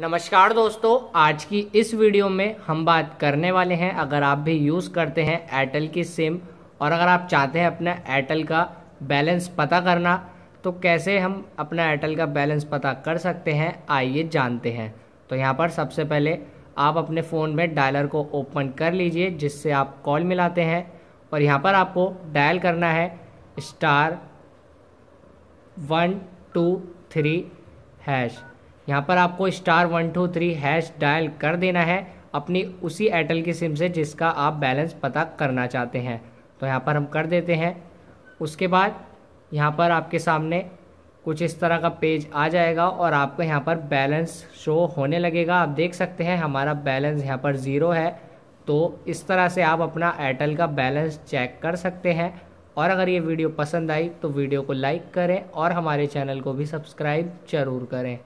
नमस्कार दोस्तों आज की इस वीडियो में हम बात करने वाले हैं अगर आप भी यूज़ करते हैं एयरटेल की सिम और अगर आप चाहते हैं अपना एयरटेल का बैलेंस पता करना तो कैसे हम अपना एयरटेल का बैलेंस पता कर सकते हैं आइए जानते हैं तो यहाँ पर सबसे पहले आप अपने फ़ोन में डायलर को ओपन कर लीजिए जिससे आप कॉल मिलाते हैं और यहाँ पर आपको डायल करना है star one two three hash यहाँ पर आपको star one two three hash dial कर देना है अपनी उसी एयरटेल की सिम से जिसका आप बैलेंस पता करना चाहते हैं तो यहाँ पर हम कर देते हैं उसके बाद यहाँ पर आपके सामने कुछ इस तरह का पेज आ जाएगा और आपको यहाँ पर बैलेंस शो होने लगेगा आप देख सकते हैं हमारा बैलेंस यहाँ पर ज़ीरो है तो इस तरह से आप अपना एयरटेल का बैलेंस चेक कर सकते हैं और अगर ये वीडियो पसंद आई तो वीडियो को लाइक करें और हमारे चैनल को भी सब्सक्राइब ज़रूर करें